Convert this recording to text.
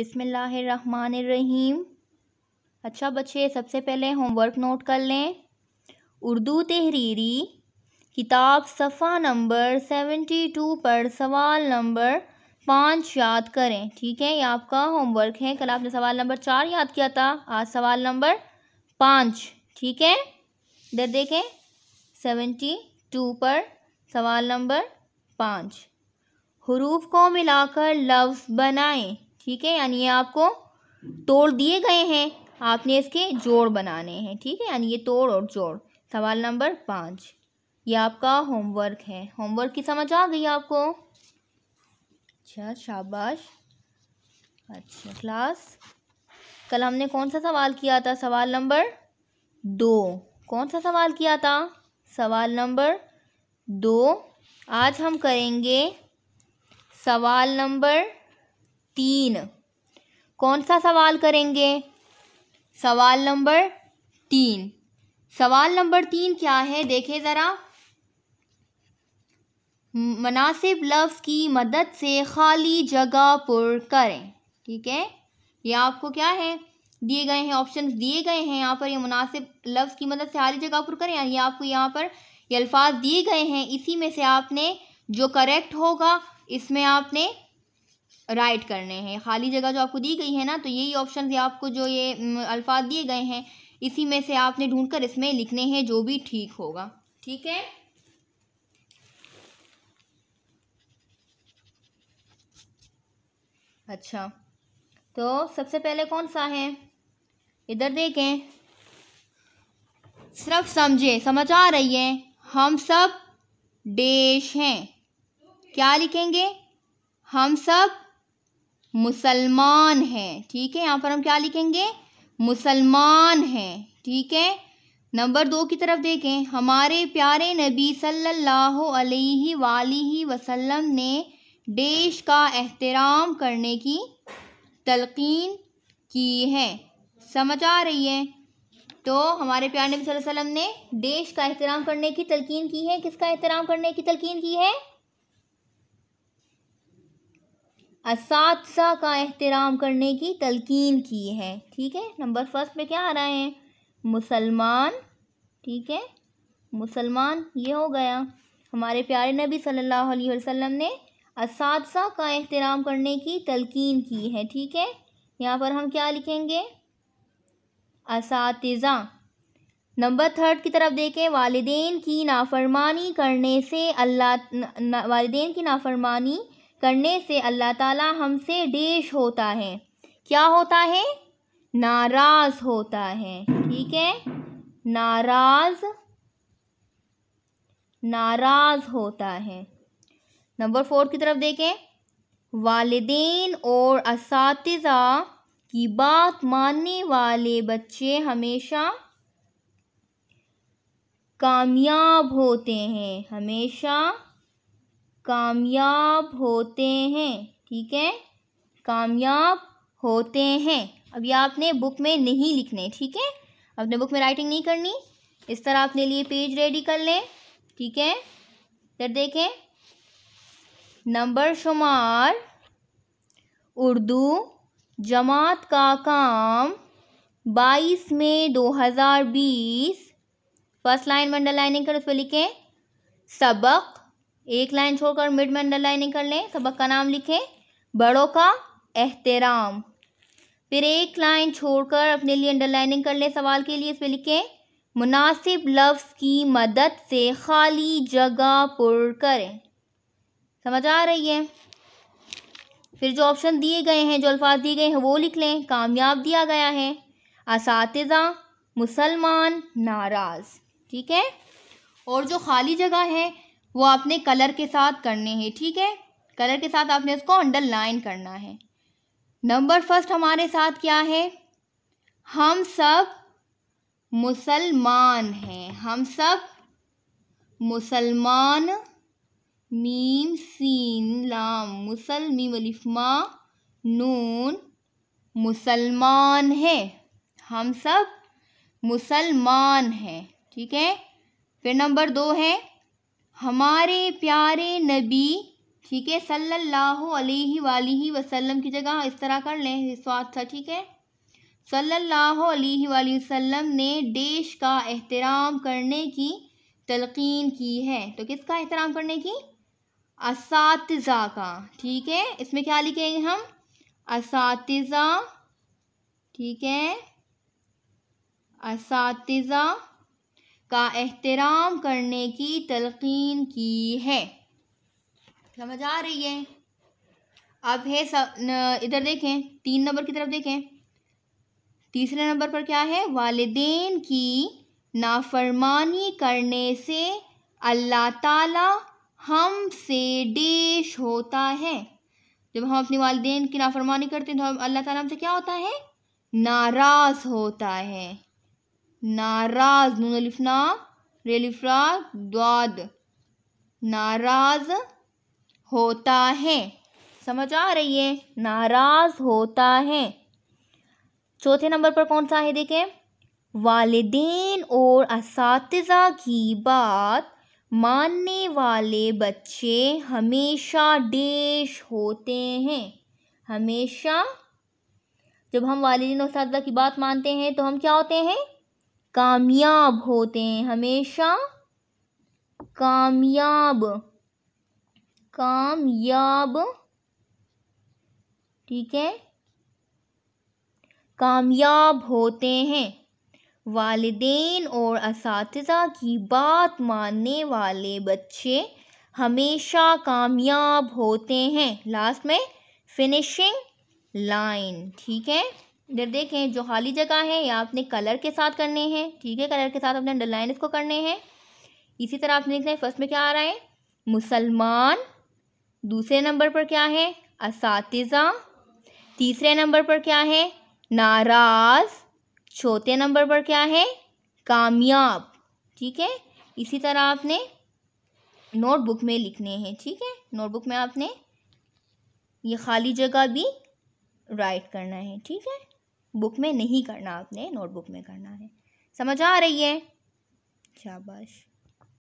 बिसमीम अच्छा बच्चे सबसे पहले होमवर्क नोट कर लें उर्दू तहरीरी किताब सफ़ा नंबर सेवेंटी टू पर सवाल नंबर पाँच याद करें ठीक है ये आपका होमवर्क है कल आपने सवाल नंबर चार याद किया था आज सवाल नंबर पाँच ठीक है इधर देखें सेवेंटी टू पर सवाल नंबर पाँच हरूफ को मिलाकर लफ्ज़ बनाएं ठीक है यानी ये आपको तोड़ दिए गए हैं आपने इसके जोड़ बनाने हैं ठीक है यानी ये तोड़ और जोड़ सवाल नंबर पाँच ये आपका होमवर्क है होमवर्क की समझ आ गई आपको अच्छा शाबाश अच्छा क्लास कल हमने कौन सा सवाल किया था सवाल नंबर दो कौन सा सवाल किया था सवाल नंबर दो आज हम करेंगे सवाल नंबर तीन कौन सा सवाल करेंगे सवाल नंबर तीन सवाल नंबर तीन क्या है देखें ज़रा मुनासिब लफ्ज़ की मदद से खाली जगह पुर करें ठीक है ये आपको क्या है दिए गए हैं ऑप्शंस दिए गए हैं यहाँ पर ये मुनासिब लफ्ज़ की मदद से खाली जगह पुर करें ये आपको यहाँ पर ये अल्फाज दिए गए हैं इसी में से आपने जो करेक्ट होगा इसमें आपने राइट करने हैं खाली जगह जो आपको दी गई है ना तो यही ऑप्शन आपको जो ये अल्फाज दिए गए हैं इसी में से आपने ढूंढकर इसमें लिखने हैं जो भी ठीक होगा ठीक है अच्छा तो सबसे पहले कौन सा है इधर देखें सिर्फ समझे समझ आ रही है हम सब देश हैं क्या लिखेंगे हम सब मुसलमान हैं ठीक है यहाँ पर हम क्या लिखेंगे मुसलमान हैं ठीक है नंबर दो की तरफ देखें हमारे प्यारे नबी सल्लल्लाहु अलैहि वाली वसल्लम ने देश का एहतराम करने की तलकीन की है समझ आ रही है तो हमारे प्यारे नबी वसल्लम ने देश का एहतराम करने की तलकीन की है किसका एहतराम करने की तलकीन की है असातसा का एहतराम करने की तलकिन की है ठीक है नंबर फर्स्ट में क्या आ रहा है मुसलमान ठीक है मुसलमान ये हो गया हमारे प्यारे नबी सल्लल्लाहु अलैहि वसल्लम ने असातसा का एहतराम करने की तलकिन की है ठीक है यहाँ पर हम क्या लिखेंगे असातिज़ा नंबर थर्ड की तरफ देखें वालदेन की नाफरमानी करने से अल्लाह वालदेन की नाफरमानी करने से अल्लाह ताला हमसे डेश होता है क्या होता है नाराज़ होता है ठीक है नाराज़ नाराज़ होता है नंबर फोर की तरफ देखें वालदेन और इस की बात मानने वाले बच्चे हमेशा कामयाब होते हैं हमेशा कामयाब होते हैं ठीक है कामयाब होते हैं अब आपने बुक में नहीं लिखने ठीक है अपने बुक में राइटिंग नहीं करनी इस तरह अपने लिए पेज रेडी कर लें ठीक है फिर देखें नंबर शुमार उर्दू जमात का काम बाईस मई दो हज़ार बीस फर्स्ट लाइन मंडल लाइनिंग कर उस पर लिखें सबक एक लाइन छोड़कर मिड में अंडरलाइनिंग कर लें सबक का नाम लिखें बड़ों का एहतराम फिर एक लाइन छोड़कर अपने लिए अंडरलाइनिंग कर लें सवाल के लिए इसमें लिखें मुनासिब लफ्ज़ की मदद से खाली जगह पुर करें समझ आ रही है फिर जो ऑप्शन दिए गए हैं जो अल्फाज दिए गए हैं वो लिख लें कामयाब दिया गया है इसातजा मुसलमान नाराज़ ठीक है और जो खाली जगह है वो आपने कलर के साथ करने हैं ठीक है कलर के साथ आपने उसको अंडरलाइन करना है नंबर फर्स्ट हमारे साथ क्या है हम सब मुसलमान हैं हम सब मुसलमान मीम सीन लाम मुसल मीम नून मुसलमान हैं हम सब मुसलमान हैं ठीक है फिर नंबर दो है हमारे प्यारे नबी ठीक है सल्लल्लाहु अलैहि वाली वसल्लम की जगह इस तरह कर लें स्वाद था ठीक है सल्लल्लाहु अलैहि वाली वसल्लम ने देश का एहतराम करने की तलकीन की है तो किसका एहतराम करने की इसातज़ा का ठीक है इसमें क्या लिखेंगे हम इस ठीक है इस का एहतराम करने की तलकीन की है समझ आ रही है अब है सब इधर देखें तीन नंबर की तरफ देखें तीसरे नंबर पर क्या है वालदेन की नाफरमानी करने से अल्लाह ताला हम से डेश होता है जब हम अपने वालदेन की नाफरमानी करते हैं तो हम अल्लाह ताला हमसे क्या होता है नाराज़ होता है नाराज नून अलिफना रेलिफ्रा द्वाद नाराज होता है समझ आ रही है नाराज होता है चौथे नंबर पर कौन सा है देखें वालदेन और इस की बात मानने वाले बच्चे हमेशा डेश होते हैं हमेशा जब हम वालदेन और इस की बात मानते हैं तो हम क्या होते हैं कामयाब होते हैं हमेशा कामयाब कामयाब ठीक है कामयाब होते हैं वालदेन और इस की बात मानने वाले बच्चे हमेशा कामयाब होते हैं लास्ट में फिनिशिंग लाइन ठीक है इधर देखें जो खाली जगह है या आपने कलर के साथ करने हैं ठीक है कलर के साथ अपने अंडरलाइन इसको करने हैं इसी तरह आपने देखना है फर्स्ट में क्या आ रहा है मुसलमान दूसरे नंबर पर क्या है इसातजा तीसरे नंबर पर क्या है नाराज़ चौथे नंबर पर क्या है कामयाब ठीक है इसी तरह आपने नोटबुक में लिखने हैं ठीक है नोटबुक में आपने ये खाली जगह भी राइट करना है ठीक है बुक में नहीं करना आपने नोटबुक में करना है समझ आ रही है शाबाश